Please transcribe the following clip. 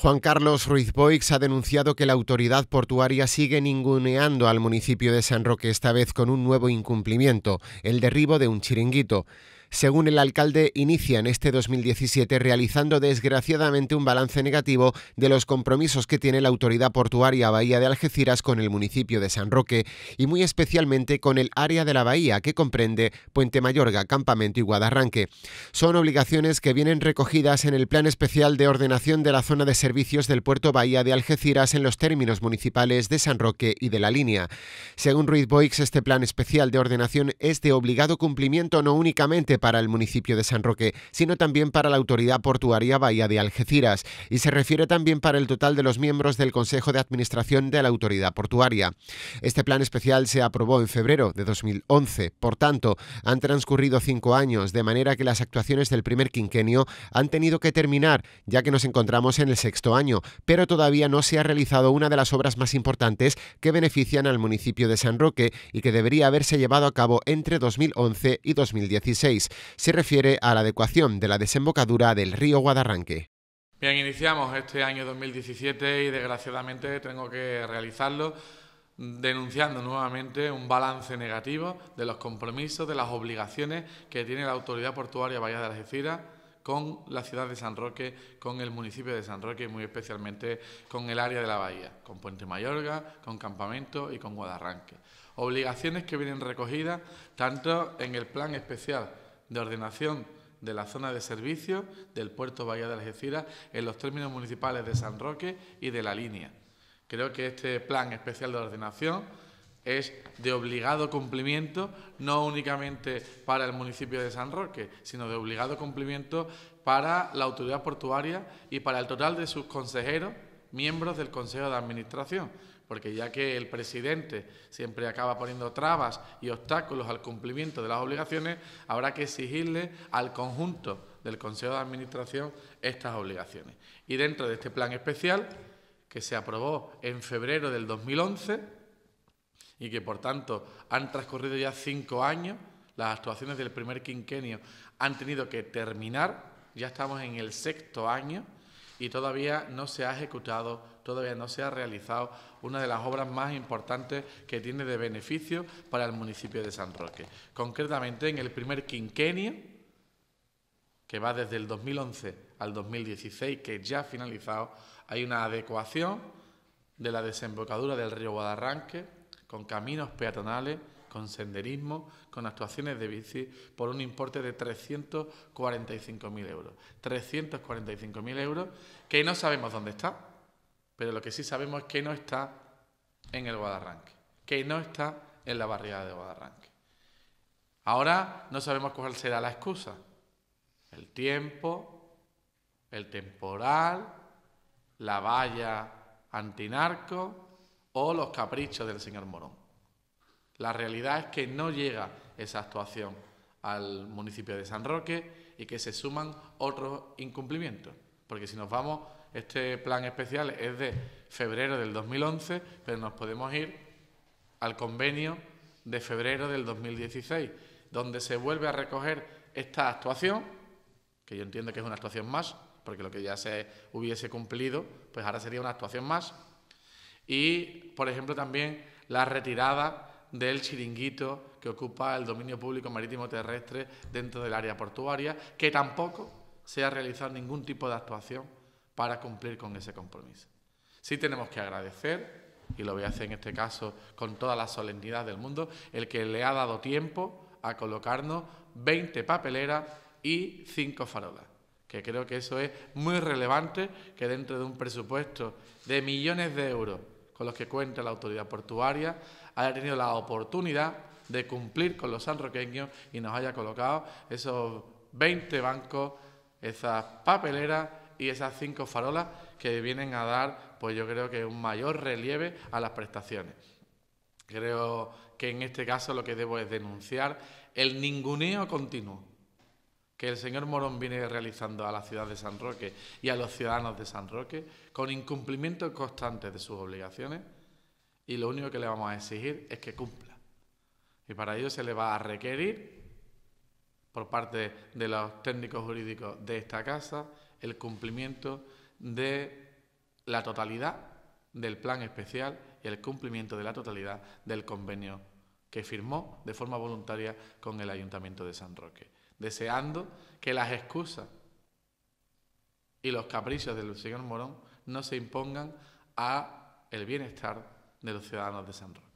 Juan Carlos Ruiz Boix ha denunciado que la autoridad portuaria sigue ninguneando al municipio de San Roque, esta vez con un nuevo incumplimiento, el derribo de un chiringuito. Según el alcalde, inicia en este 2017 realizando desgraciadamente un balance negativo de los compromisos que tiene la autoridad portuaria Bahía de Algeciras con el municipio de San Roque y muy especialmente con el área de la bahía que comprende Puente Mayorga, Campamento y Guadarranque. Son obligaciones que vienen recogidas en el Plan Especial de Ordenación de la Zona de Servicios del Puerto Bahía de Algeciras en los términos municipales de San Roque y de la línea. Según Ruiz Boix, este Plan Especial de Ordenación es de obligado cumplimiento no únicamente para el municipio de San Roque, sino también para la autoridad portuaria Bahía de Algeciras y se refiere también para el total de los miembros del Consejo de Administración de la autoridad portuaria. Este plan especial se aprobó en febrero de 2011. Por tanto, han transcurrido cinco años, de manera que las actuaciones del primer quinquenio han tenido que terminar, ya que nos encontramos en el sexto año, pero todavía no se ha realizado una de las obras más importantes que benefician al municipio de San Roque y que debería haberse llevado a cabo entre 2011 y 2016, se refiere a la adecuación de la desembocadura del río Guadarranque. Bien, iniciamos este año 2017 y desgraciadamente tengo que realizarlo denunciando nuevamente un balance negativo de los compromisos, de las obligaciones que tiene la Autoridad Portuaria Bahía de Algeciras con la ciudad de San Roque, con el municipio de San Roque y muy especialmente con el área de la bahía, con Puente Mayorga, con Campamento y con Guadarranque. Obligaciones que vienen recogidas tanto en el plan especial de ordenación de la zona de servicio del puerto Bahía de Algeciras en los términos municipales de San Roque y de la línea. Creo que este plan especial de ordenación es de obligado cumplimiento, no únicamente para el municipio de San Roque, sino de obligado cumplimiento para la autoridad portuaria y para el total de sus consejeros, miembros del Consejo de Administración, porque ya que el presidente siempre acaba poniendo trabas y obstáculos al cumplimiento de las obligaciones, habrá que exigirle al conjunto del Consejo de Administración estas obligaciones. Y dentro de este plan especial, que se aprobó en febrero del 2011 y que por tanto han transcurrido ya cinco años, las actuaciones del primer quinquenio han tenido que terminar, ya estamos en el sexto año y todavía no se ha ejecutado, todavía no se ha realizado una de las obras más importantes que tiene de beneficio para el municipio de San Roque. Concretamente, en el primer quinquenio, que va desde el 2011 al 2016, que ya ha finalizado, hay una adecuación de la desembocadura del río Guadarranque con caminos peatonales con senderismo, con actuaciones de bici, por un importe de 345.000 euros. 345.000 euros que no sabemos dónde está, pero lo que sí sabemos es que no está en el Guadarranque, que no está en la barriada de Guadarranque. Ahora no sabemos cuál será la excusa. El tiempo, el temporal, la valla antinarco o los caprichos del señor Morón. La realidad es que no llega esa actuación al municipio de San Roque y que se suman otros incumplimientos. Porque si nos vamos, este plan especial es de febrero del 2011, pero nos podemos ir al convenio de febrero del 2016, donde se vuelve a recoger esta actuación, que yo entiendo que es una actuación más, porque lo que ya se hubiese cumplido, pues ahora sería una actuación más. Y, por ejemplo, también la retirada del chiringuito que ocupa el dominio público marítimo terrestre dentro del área portuaria, que tampoco se ha realizado ningún tipo de actuación para cumplir con ese compromiso. Sí tenemos que agradecer, y lo voy a hacer en este caso con toda la solemnidad del mundo, el que le ha dado tiempo a colocarnos 20 papeleras y 5 farolas, que creo que eso es muy relevante, que dentro de un presupuesto de millones de euros con los que cuenta la autoridad portuaria, haya tenido la oportunidad de cumplir con los sanroqueños y nos haya colocado esos 20 bancos, esas papeleras y esas cinco farolas que vienen a dar, pues yo creo que un mayor relieve a las prestaciones. Creo que en este caso lo que debo es denunciar el ninguneo continuo que el señor Morón viene realizando a la ciudad de San Roque y a los ciudadanos de San Roque con incumplimiento constante de sus obligaciones y lo único que le vamos a exigir es que cumpla. Y para ello se le va a requerir, por parte de los técnicos jurídicos de esta casa, el cumplimiento de la totalidad del plan especial y el cumplimiento de la totalidad del convenio que firmó de forma voluntaria con el Ayuntamiento de San Roque, deseando que las excusas y los caprichos del señor Morón no se impongan a el bienestar de los ciudadanos de San Roque.